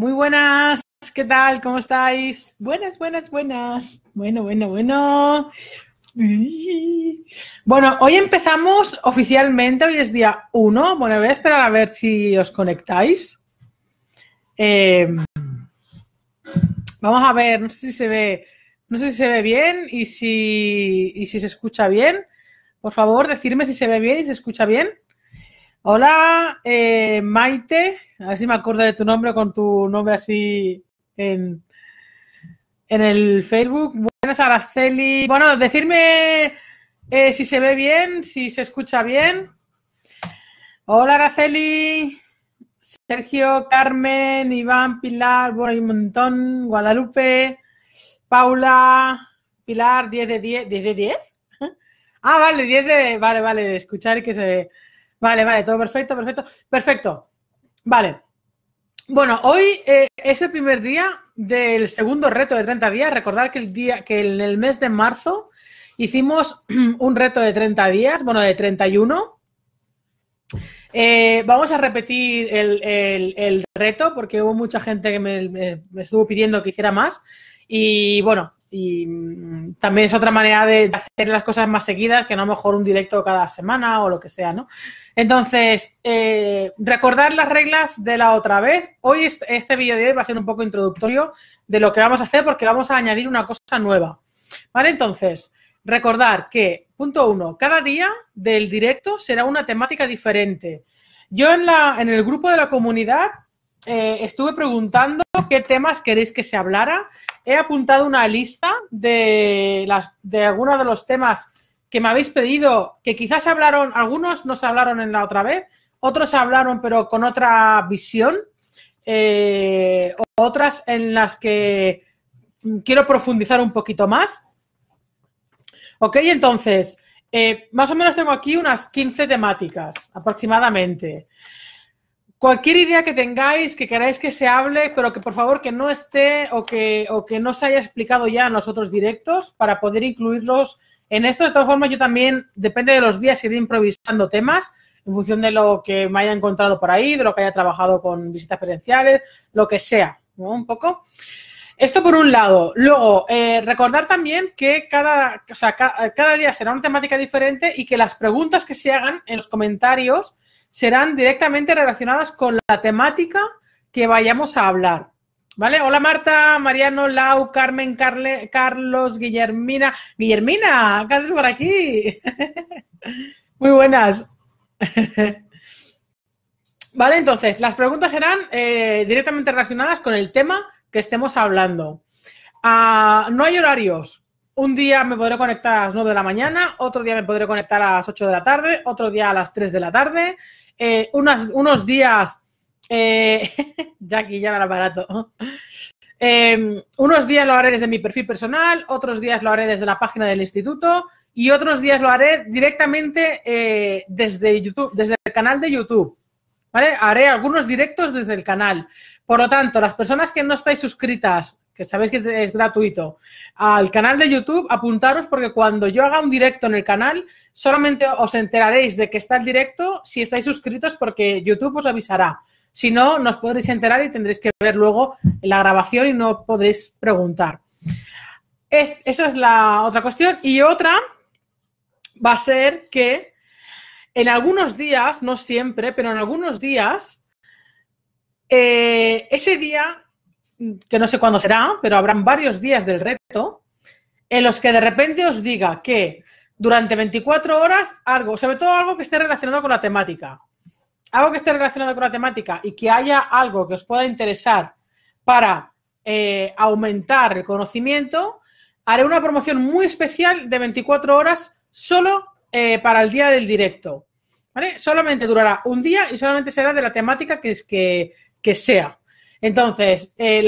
Muy buenas, ¿qué tal? ¿Cómo estáis? Buenas, buenas, buenas. Bueno, bueno, bueno. Bueno, hoy empezamos oficialmente, hoy es día 1. Bueno, voy a esperar a ver si os conectáis. Eh, vamos a ver, no sé si se ve, no sé si se ve bien y si, si se escucha bien. Por favor, decirme si se ve bien y se escucha bien. Hola, eh, Maite. A ver si me acuerdo de tu nombre con tu nombre así en, el Facebook. Buenas, Araceli. Bueno, decirme eh, si se ve bien, si se escucha bien. Hola, Araceli. Sergio, Carmen, Iván, Pilar, bueno, un montón. Guadalupe, Paula, Pilar, 10 de 10. ¿10 de 10? ah, vale, 10 de. Vale, vale, de escuchar que se. Vale, vale, todo perfecto, perfecto. Perfecto. Vale. Bueno, hoy eh, es el primer día del segundo reto de 30 días. Recordar que el día, que en el mes de marzo hicimos un reto de 30 días, bueno, de 31. Eh, vamos a repetir el, reto porque hubo mucha gente que me estuvo pidiendo que hiciera más. Y bueno, y mm, también es otra manera de hacer las cosas más seguidas que no mejor un directo cada semana o lo que sea, ¿no? Entonces, eh, recordar las reglas de la otra vez. Hoy este, vídeo de hoy va a ser un poco introductorio de lo que vamos a hacer porque vamos a añadir una cosa nueva. ¿Vale? Entonces, recordar que, punto uno, cada día del directo será una temática diferente. Yo en, la, en el grupo de la comunidad eh, estuve preguntando qué temas queréis que se hablara he apuntado una lista de, las, de algunos de los temas que me habéis pedido, que quizás hablaron, algunos no se hablaron en la otra vez, otros hablaron pero con otra visión, eh, otras en las que quiero profundizar un poquito más. Ok, entonces, eh, más o menos tengo aquí unas 15 temáticas aproximadamente cualquier idea que tengáis, que queráis que se hable, pero que por favor que no esté o que, que no se haya explicado ya en los directos para poder incluirlos en esto. De todas formas, yo también, depende de los días, iré improvisando temas en función de lo que me haya encontrado por ahí, de lo que haya trabajado con visitas presenciales, lo que sea, Un poco. Esto por un lado. Luego, eh, recordar también que cada día será una temática diferente y que las preguntas que se hagan en los comentarios serán directamente relacionadas con la temática que vayamos a hablar. ¿Vale? Hola Marta, Mariano, Lau, Carmen, Carlos, Guillermina. Guillermina, ¿qué por aquí? Muy buenas. Vale, entonces, las preguntas serán eh, directamente relacionadas con el tema que estemos hablando. Ah, no hay horarios, un día me podré conectar a las 9 de la mañana, otro día me podré conectar a las 8 de la tarde, otro día a las 3 de la tarde, eh, unos días, eh, Jackie, ya no era barato, eh, unos días lo haré desde mi perfil personal, otros días lo haré desde la página del instituto y otros días lo haré directamente eh, desde YouTube, desde el canal de YouTube. ¿Vale? Haré algunos directos desde el canal. Por lo tanto, las personas que no estáis suscritas que sabéis que es, gratuito, al canal de YouTube, apuntaros porque cuando yo haga un directo en el canal, solamente os enteraréis de que está el directo si estáis suscritos porque YouTube os avisará. Si no, nos podréis enterar y tendréis que ver luego la grabación y no podréis preguntar. esa es la otra cuestión. Y otra va a ser que en algunos días, no siempre, pero en algunos días, eh, ese día que no sé cuándo será, pero habrán varios días del reto, en los que de repente os diga que durante 24 horas algo, sobre todo algo que esté relacionado con la temática, algo que esté relacionado con la temática y que haya algo que os pueda interesar para eh, aumentar el conocimiento, haré una promoción muy especial de 24 horas solo eh, para el día del directo. ¿vale? Solamente durará un día y solamente será de la temática que, que, que sea. Entonces, eh,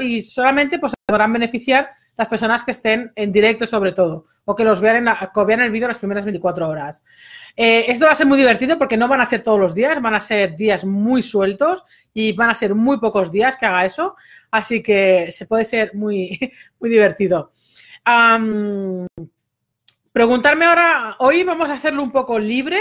y solamente pues podrán beneficiar las personas que estén en directo sobre todo, o que los vean, en el vídeo las primeras 24 horas. Eh, esto va a ser muy divertido porque no van a ser todos los días, van a ser días muy sueltos y van a ser muy pocos días que haga eso, así que se puede ser muy, muy divertido. preguntarme ahora, hoy vamos a hacerlo un poco libre,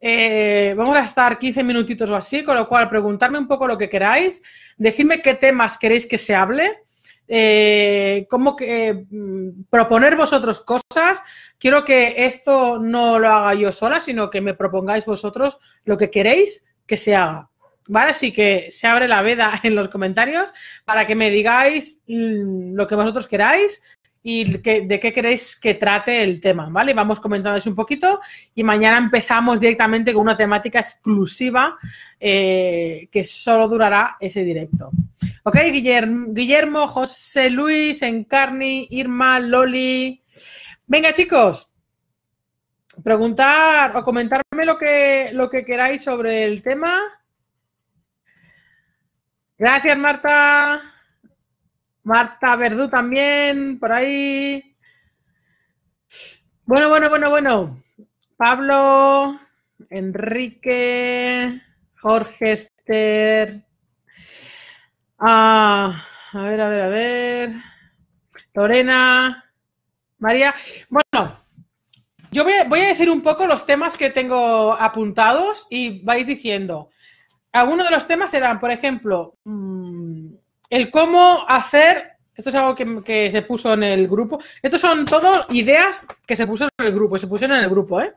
eh, vamos a estar 15 minutitos o así, con lo cual preguntarme un poco lo que queráis, decirme qué temas queréis que se hable, eh, cómo que, eh, mm, proponer vosotros cosas. Quiero que esto no lo haga yo sola, sino que me propongáis vosotros lo que queréis que se haga. ¿Vale? Así que se abre la veda en los comentarios para que me digáis mm, lo que vosotros queráis, y de qué queréis que trate el tema, ¿vale? Vamos comentándoles un poquito y mañana empezamos directamente con una temática exclusiva eh, que solo durará ese directo. Ok, Guillermo, Guillermo José Luis, Encarni, Irma, Loli. Venga, chicos, preguntar o comentarme lo que, lo que queráis sobre el tema. Gracias, Marta. Marta Verdú también, por ahí. Bueno, bueno, bueno, bueno. Pablo, Enrique, Jorge Esther. Ah, a ver, a ver, a ver. Lorena, María. Bueno, yo voy, a decir un poco los temas que tengo apuntados y vais diciendo. Algunos de los temas eran, por ejemplo, mm, el cómo hacer, esto es algo que, se puso en el grupo. Estos son todo ideas que se pusieron en el grupo, se pusieron en el grupo, ¿eh?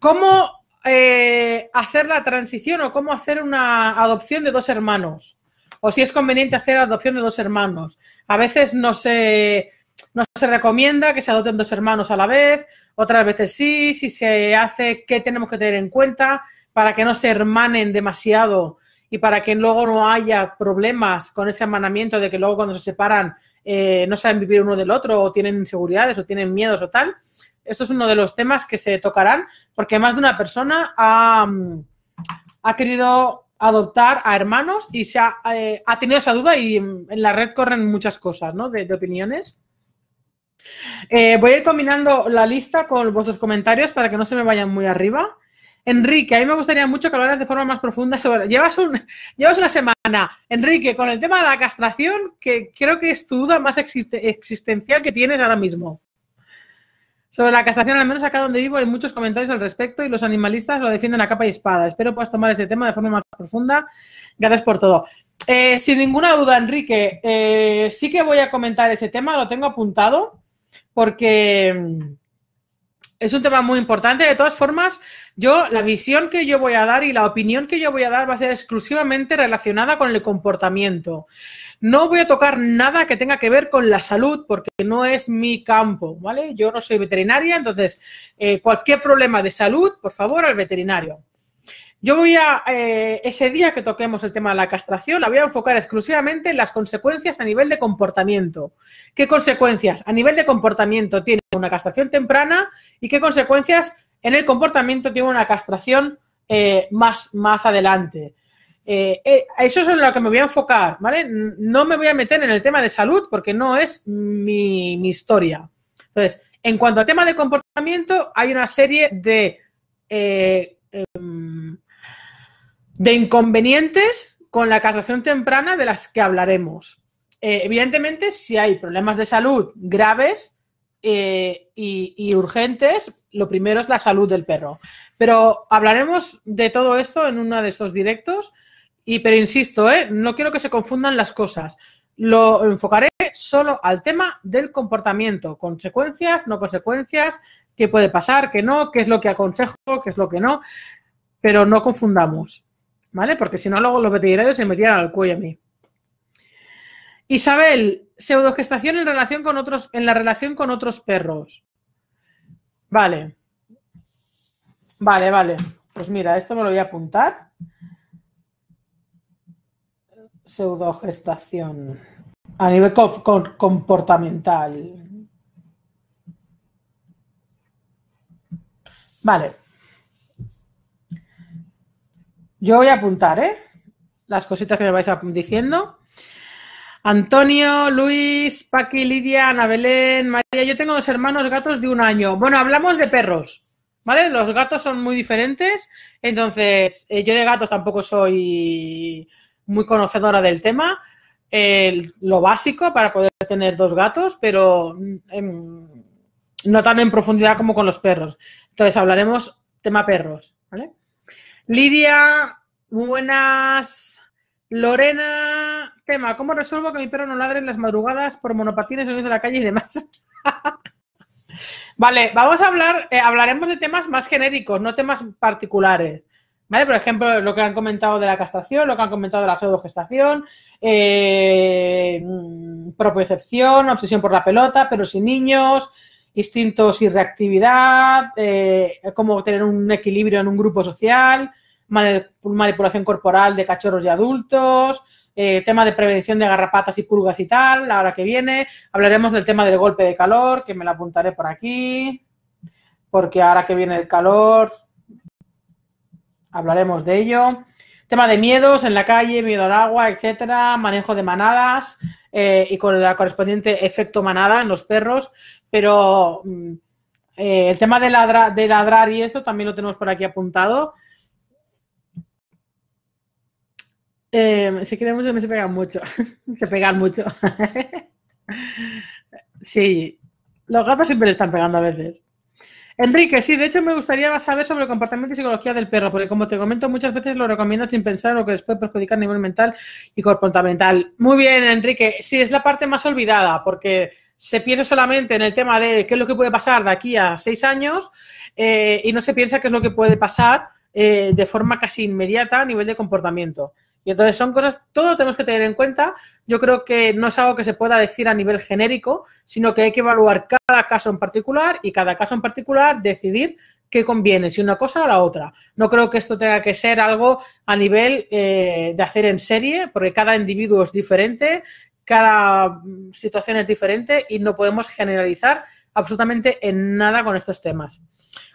Cómo eh, hacer la transición o cómo hacer una adopción de dos hermanos. O si es conveniente hacer adopción de dos hermanos. A veces no se, no se recomienda que se adopten dos hermanos a la vez, otras veces sí, si se hace, ¿qué tenemos que tener en cuenta para que no se hermanen demasiado y para que luego no haya problemas con ese amanamiento de que luego cuando se separan eh, no saben vivir uno del otro o tienen inseguridades o tienen miedos o tal. Esto es uno de los temas que se tocarán porque más de una persona mm, ha, querido adoptar a hermanos y se ha, eh, tenido esa duda y mm, en la red corren muchas cosas ¿no? de, opiniones. Eh, voy a ir combinando la lista con vuestros comentarios para que no se me vayan muy arriba. Enrique, a mí me gustaría mucho que hablaras de forma más profunda sobre. Llevas, llevas una semana, Enrique, con el tema de la castración, que creo que es tu duda más existencial que tienes ahora mismo. Sobre la castración, al menos acá donde vivo, hay muchos comentarios al respecto y los animalistas lo defienden a capa y espada. Espero puedas tomar este tema de forma más profunda. Gracias por todo. Eh, sin ninguna duda, Enrique, eh, sí que voy a comentar ese tema, lo tengo apuntado, porque mm, es un tema muy importante. De todas formas, yo la visión que yo voy a dar y la opinión que yo voy a dar va a ser exclusivamente relacionada con el comportamiento. No voy a tocar nada que tenga que ver con la salud porque no es mi campo, ¿vale? Yo no soy veterinaria, entonces eh, cualquier problema de salud, por favor, al veterinario. Yo voy a, eh, ese día que toquemos el tema de la castración, la voy a enfocar exclusivamente en las consecuencias a nivel de comportamiento. ¿Qué consecuencias a nivel de comportamiento tiene una castración temprana y qué consecuencias en el comportamiento tiene una castración eh, más, más adelante? Eh, eso es lo que me voy a enfocar, ¿vale? No me voy a meter en el tema de salud porque no es mi, mi historia. Entonces, en cuanto al tema de comportamiento, hay una serie de de inconvenientes con la casación temprana de las que hablaremos. Eh, evidentemente, si hay problemas de salud graves eh, y, urgentes, lo primero es la salud del perro. Pero hablaremos de todo esto en uno de estos directos, y, pero insisto, eh, no quiero que se confundan las cosas. Lo enfocaré solo al tema del comportamiento, consecuencias, no consecuencias, qué puede pasar, qué no, qué es lo que aconsejo, qué es lo que no, pero no confundamos. ¿vale? Porque si no, luego los veterinarios se metieran al cuello a mí. Isabel, pseudogestación en relación con otros, en la relación con otros perros. Vale. Vale, vale. Pues mira, esto me lo voy a apuntar. Pseudogestación. A nivel comportamental. Vale. Yo voy a apuntar, ¿eh? Las cositas que me vais diciendo. Antonio, Luis, Paqui, Lidia, Ana Belén, María. Yo tengo dos hermanos gatos de un año. Bueno, hablamos de perros, ¿vale? Los gatos son muy diferentes. Entonces, eh, yo de gatos tampoco soy muy conocedora del tema. lo básico para poder tener dos gatos, pero mm, em, no tan en profundidad como con los perros. Entonces, hablaremos tema perros. Lidia, buenas. Lorena, tema, ¿cómo resuelvo que mi perro no ladre en las madrugadas por monopatines, en de la calle y demás? vale, vamos a hablar, eh, hablaremos de temas más genéricos, no temas particulares. ¿Vale? Por ejemplo, lo que han comentado de la castración, lo que han comentado de la pseudogestación, eh, mm, propiocepción, obsesión por la pelota, pero sin niños, instintos y reactividad, eh, cómo tener un equilibrio en un grupo social, manipulación corporal de cachorros y adultos, eh, tema de prevención de garrapatas y pulgas y tal, la hora que viene. Hablaremos del tema del golpe de calor, que me lo apuntaré por aquí, porque ahora que viene el calor, hablaremos de ello. Tema de miedos en la calle, miedo al agua, etcétera, manejo de manadas eh, y con el correspondiente efecto manada en los perros, pero mm, eh, el tema de, ladra, de ladrar y eso también lo tenemos por aquí apuntado. Eh, se quieren mucho, se pegan mucho. se pegan mucho. sí, los gatos siempre le están pegando a veces. Enrique, sí, de hecho me gustaría saber sobre el comportamiento y psicología del perro, porque como te comento muchas veces lo recomiendo sin pensar lo que les puede perjudicar a nivel mental y comportamental. Muy bien, Enrique, sí, es la parte más olvidada, porque se piensa solamente en el tema de qué es lo que puede pasar de aquí a seis años eh, y no se piensa qué es lo que puede pasar eh, de forma casi inmediata a nivel de comportamiento. Y entonces son cosas, todo tenemos que tener en cuenta. Yo creo que no es algo que se pueda decir a nivel genérico, sino que hay que evaluar cada caso en particular y cada caso en particular decidir qué conviene, si una cosa o la otra. No creo que esto tenga que ser algo a nivel eh, de hacer en serie, porque cada individuo es diferente, cada mm, situación es diferente y no podemos generalizar absolutamente en nada con estos temas.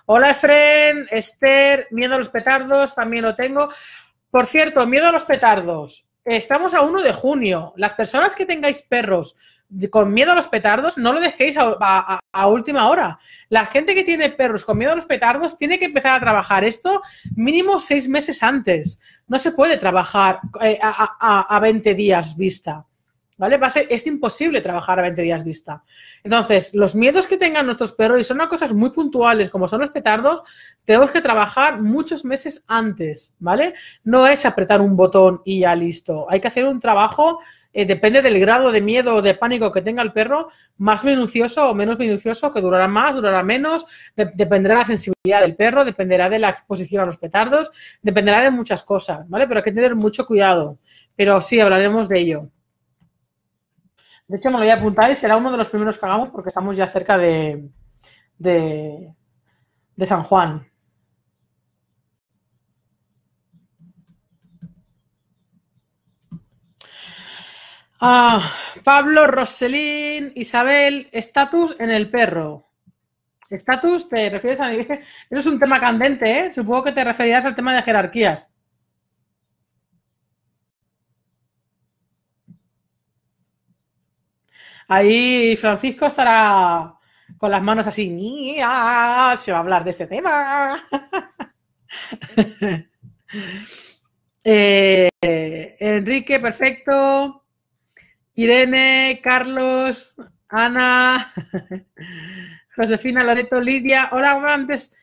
Hola, Efren, Esther, miedo a los petardos, también lo tengo. Por cierto, miedo a los petardos. Estamos a 1 de junio. Las personas que tengáis perros con miedo a los petardos, no lo dejéis a, última hora. La gente que tiene perros con miedo a los petardos tiene que empezar a trabajar esto mínimo seis meses antes. No se puede trabajar eh, a, a 20 días vista. ¿vale? es imposible trabajar a 20 días vista. Entonces, los miedos que tengan nuestros perros, y son cosas muy puntuales, como son los petardos, tenemos que trabajar muchos meses antes, ¿vale? No es apretar un botón y ya listo. Hay que hacer un trabajo, eh, depende del grado de miedo o de pánico que tenga el perro, más minucioso o menos minucioso, que durará más, durará menos, dependerá de la sensibilidad del perro, dependerá de la exposición a los petardos, dependerá de muchas cosas, ¿vale? Pero hay que tener mucho cuidado. Pero sí, hablaremos de ello. De hecho, me lo voy a apuntar y será uno de los primeros que hagamos porque estamos ya cerca de, de, San Juan. Ah, Pablo, Roselín, Isabel, estatus en el perro. Estatus, te refieres a... Eso es un tema candente, ¿eh? Supongo que te referirás al tema de jerarquías. Ahí Francisco estará con las manos así, se va a hablar de este tema. Eh, Enrique, perfecto. Irene, Carlos, Ana, Josefina, Loreto, Lidia. Hola, antes,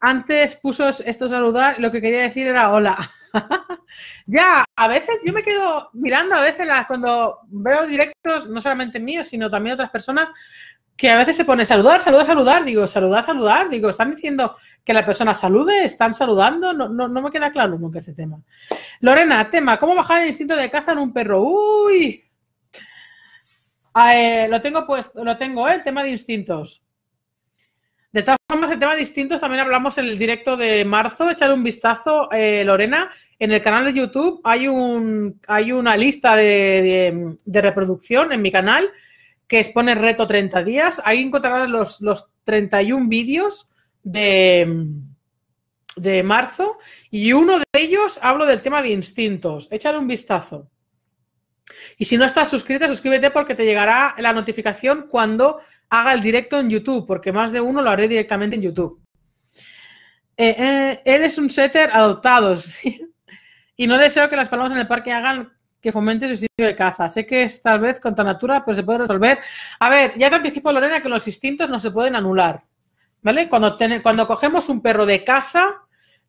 antes puso esto saludar, lo que quería decir era hola. ya, a veces yo me quedo mirando, a veces las, cuando veo directos, no solamente míos, sino también otras personas, que a veces se pone saludar, saludar, saludar, digo, saludar, saludar, digo, están diciendo que la persona salude, están saludando, no, me queda claro nunca ese tema. Lorena, tema, ¿cómo bajar el instinto de caza en un perro? Uy, ah, eh, lo tengo puesto, lo tengo, ¿eh? el tema de instintos. De todas formas, el tema distintos también hablamos en el directo de marzo. Echar un vistazo, eh, Lorena. En el canal de YouTube hay, un, hay una lista de, reproducción en mi canal que expone reto 30 días. Ahí encontrarás los, 31 vídeos de, de marzo y uno de ellos hablo del tema de instintos. echar un vistazo. Y si no estás suscrita, suscríbete porque te llegará la notificación cuando haga el directo en YouTube, porque más de uno lo haré directamente en YouTube. Eh, eh, eres él es un setter adoptado y no deseo que las palomas en el parque hagan que fomente su instinto de caza. Sé que es tal vez contra natura, pero se puede resolver. A ver, ya te anticipo, Lorena, que los instintos no se pueden anular. ¿Vale? Cuando, cuando cogemos un perro de caza,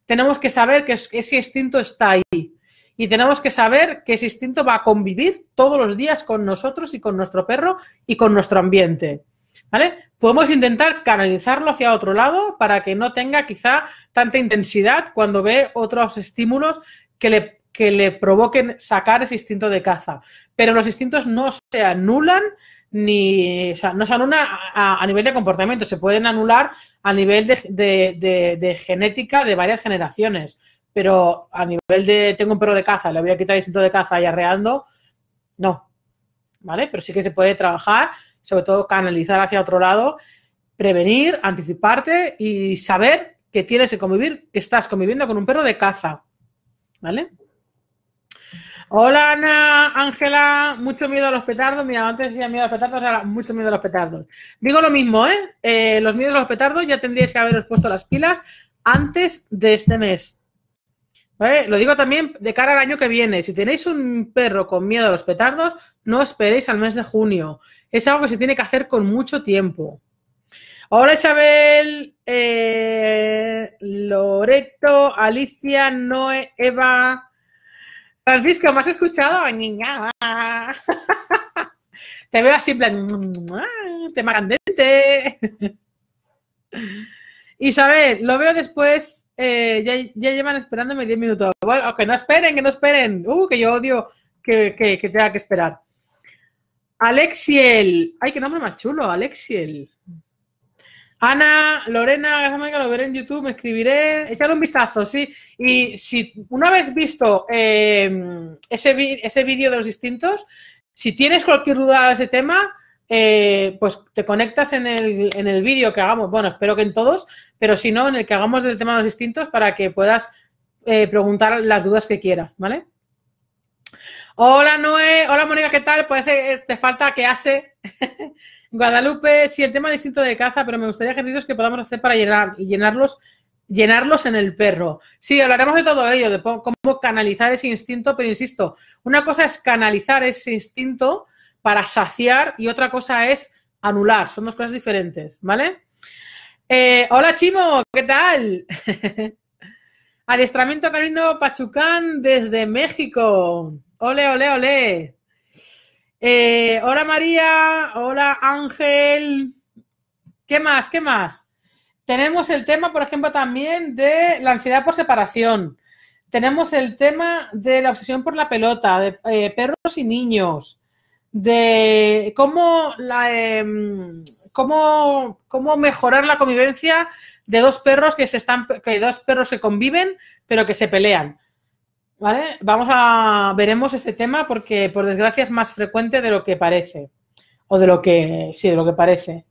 tenemos que saber que ese instinto está ahí. Y tenemos que saber que ese instinto va a convivir todos los días con nosotros y con nuestro perro y con nuestro ambiente. Podemos intentar canalizarlo hacia otro lado para que no tenga quizá tanta intensidad cuando ve otros estímulos que le, que le provoquen sacar ese instinto de caza. Pero los instintos no se anulan ni, no se anulan a, nivel de comportamiento, se pueden anular a nivel de, genética de varias generaciones. Pero a nivel de tengo un perro de caza, le voy a quitar el instinto de caza y arreando, no. ¿Vale? Pero sí que se puede trabajar sobre todo canalizar hacia otro lado, prevenir, anticiparte y saber que tienes que convivir, que estás conviviendo con un perro de caza. ¿Vale? Hola Ana, Ángela, mucho miedo a los petardos. Mira, antes decía miedo a los petardos, ahora mucho miedo a los petardos. Digo lo mismo, ¿eh? eh los miedos a los petardos ya tendríais que haberos puesto las pilas antes de este mes. Lo digo también de cara al año que viene. Si tenéis un perro con miedo a los petardos, no esperéis al mes de junio. Es algo que se tiene que hacer con mucho tiempo. Hola Isabel, eh, Loreto, Alicia, Noé, Eva. Francisco, ¿me has escuchado? Niña. Te veo así tema candente. Isabel, lo veo después eh, ya, llevan esperándome 10 minutos. Bueno, que no esperen, que no esperen. Uh, que yo odio que, tenga que esperar. Alexiel. Ay, qué nombre más chulo, Alexiel. Ana, Lorena, lo veré en YouTube, me escribiré, ...échale un vistazo, sí. Y si una vez visto eh, ese, ese vídeo de los distintos, si tienes cualquier duda de ese tema, eh, pues te conectas en el, en el vídeo que hagamos, bueno, espero que en todos, pero si no, en el que hagamos del tema de los distintos para que puedas eh, preguntar las dudas que quieras, ¿vale? Hola Noé, hola Mónica, ¿qué tal? Pues que te falta que hace. Guadalupe, si el tema distinto de caza, pero me gustaría ejercicios que podamos hacer para llenar, llenarlos, llenarlos en el perro. Sí, hablaremos de todo ello, de cómo canalizar ese instinto, pero insisto, una cosa es canalizar ese instinto para saciar y otra cosa es anular. Son dos cosas diferentes, ¿vale? Eh, hola Chimo, ¿qué tal? Adiestramiento Carino Pachucán desde México. Ole, ole, ole. Eh, hola María, hola Ángel. ¿Qué más? ¿Qué más? Tenemos el tema, por ejemplo, también de la ansiedad por separación. Tenemos el tema de la obsesión por la pelota, de eh, perros y niños de cómo, la, em, cómo, mejorar la convivencia de dos perros que se están, que dos perros se conviven, pero que se pelean. ¿Vale? Vamos a veremos este tema porque por desgracia es más frecuente de lo que parece o de lo que sí, de lo que parece.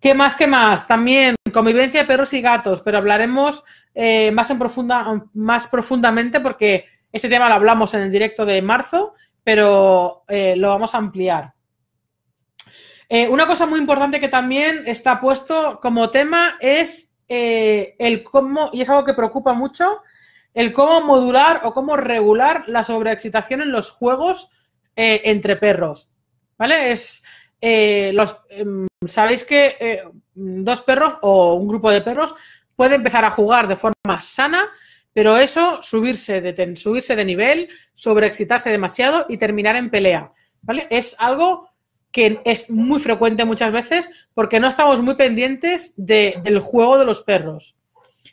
¿Qué más? ¿Qué más? También convivencia de perros y gatos, pero hablaremos eh, más, en profunda, más profundamente porque este tema lo hablamos en el directo de marzo pero eh, lo vamos a ampliar. Eh, una cosa muy importante que también está puesto como tema es eh, el cómo, y es algo que preocupa mucho, el cómo modular o cómo regular la sobreexcitación en los juegos entre perros. ¿Vale? Es. Em, sabéis que dos perros o un grupo de perros puede empezar a jugar de forma sana pero eso, subirse de, subirse de nivel, sobreexcitarse demasiado y terminar en pelea, ¿vale? Es algo que es muy frecuente muchas veces porque no estamos muy pendientes del juego de los perros.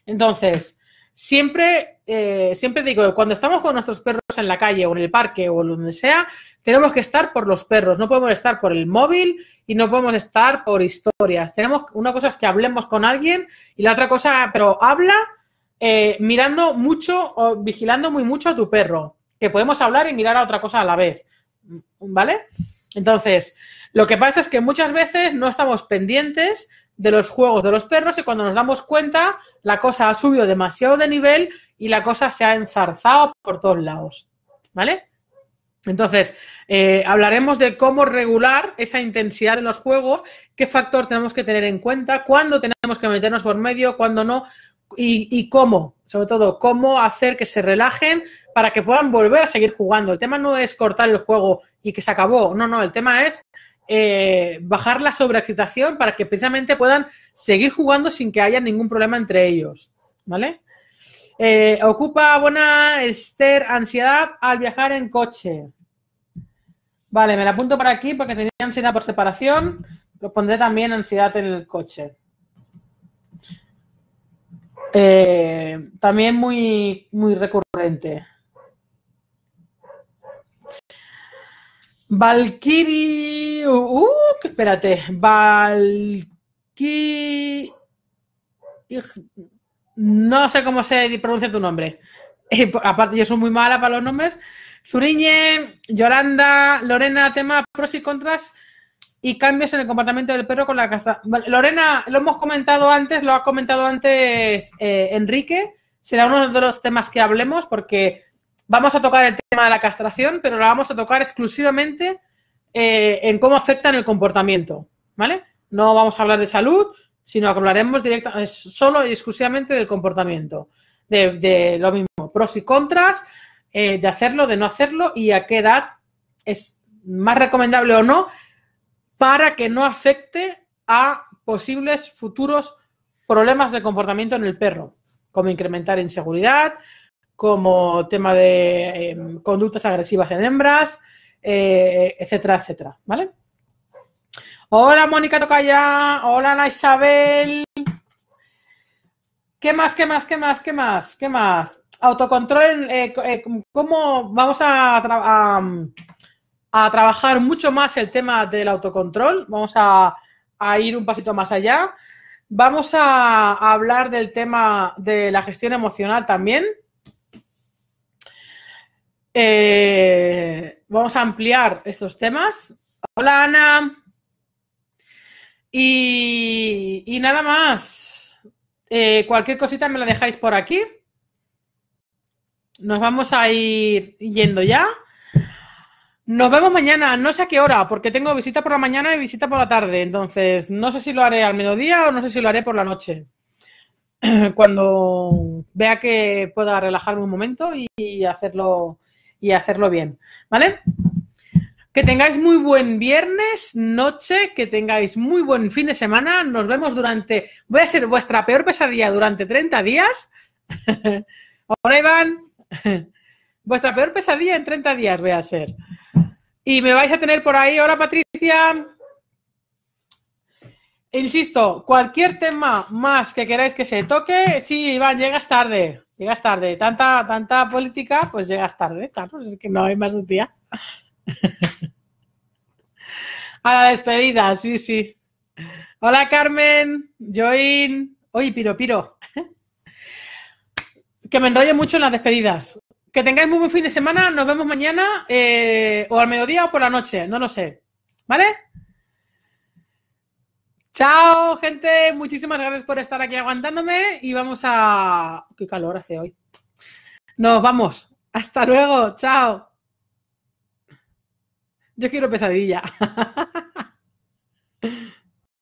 Entonces, siempre, eh, siempre digo, cuando estamos con nuestros perros en la calle o en el parque o donde sea, tenemos que estar por los perros, no podemos estar por el móvil y no podemos estar por historias. Tenemos, una cosa es que hablemos con alguien y la otra cosa, pero habla eh, mirando mucho o vigilando muy mucho a tu perro, que podemos hablar y mirar a otra cosa a la vez, ¿vale? Entonces, lo que pasa es que muchas veces no estamos pendientes de los juegos de los perros y cuando nos damos cuenta la cosa ha subido demasiado de nivel y la cosa se ha enzarzado por todos lados, ¿vale? Entonces, eh, hablaremos de cómo regular esa intensidad de los juegos, qué factor tenemos que tener en cuenta, cuándo tenemos que meternos por medio, cuándo no, y, cómo, sobre todo, cómo hacer que se relajen para que puedan volver a seguir jugando. El tema no es cortar el juego y que se acabó, no, no, el tema es eh, bajar la sobreexcitación para que precisamente puedan seguir jugando sin que haya ningún problema entre ellos, ¿vale? Eh, ocupa buena Esther ansiedad al viajar en coche. Vale, me la apunto para aquí porque tenía ansiedad por separación. Lo pondré también ansiedad en el coche. Eh, también muy, muy recurrente. Valkyrie. Uh, uh, espérate. Valkyrie. No sé cómo se pronuncia tu nombre. Eh, aparte, yo soy muy mala para los nombres. Zuriñe, Yolanda, Lorena, tema pros y contras y cambios en el comportamiento del perro con la castración... Lorena, lo hemos comentado antes, lo ha comentado antes eh, Enrique, será uno de los temas que hablemos porque vamos a tocar el tema de la castración, pero lo vamos a tocar exclusivamente eh, en cómo afecta en el comportamiento, ¿vale? No vamos a hablar de salud, sino que hablaremos directamente solo y exclusivamente del comportamiento, de, lo mismo, pros y contras, eh, de hacerlo, de no hacerlo y a qué edad es más recomendable o no para que no afecte a posibles futuros problemas de comportamiento en el perro, como incrementar inseguridad, como tema de em, conductas agresivas en hembras, eh, etcétera, etcétera, ¿vale? Hola Mónica Tocaya, hola Ana Isabel. ¿Qué más, qué más, qué más, qué más, qué más? Autocontrol, eh, eh, ¿cómo vamos a, a a trabajar mucho más el tema del autocontrol, vamos a, ir un pasito más allá. Vamos a, hablar del tema de la gestión emocional también. Eh, vamos a ampliar estos temas. Hola Ana. Y, nada más. Eh, cualquier cosita me la dejáis por aquí. Nos vamos a ir yendo ya. Nos vemos mañana, no sé a qué hora, porque tengo visita por la mañana y visita por la tarde. Entonces, no sé si lo haré al mediodía o no sé si lo haré por la noche. Cuando vea que pueda relajarme un momento y hacerlo, y hacerlo bien. ¿Vale? Que tengáis muy buen viernes, noche, que tengáis muy buen fin de semana. Nos vemos durante, voy a ser vuestra peor pesadilla durante 30 días. Ahora, Iván. Vuestra peor pesadilla en 30 días voy a ser. Y me vais a tener por ahí. ahora Patricia. Insisto, cualquier tema más que queráis que se toque, sí, Iván, llegas tarde. Llegas tarde. Tanta, tanta política, pues llegas tarde, claro. Es que no hay más un día. A la despedida, sí, sí. Hola, Carmen. Join. Oye, piro, piro. Que me enrollo mucho en las despedidas. Que tengáis muy buen fin de semana. Nos vemos mañana eh, o al mediodía o por la noche. No lo sé. ¿Vale? Chao, gente. Muchísimas gracias por estar aquí aguantándome. Y vamos a. Qué calor hace hoy. Nos vamos. Hasta luego. Chao. Yo quiero pesadilla.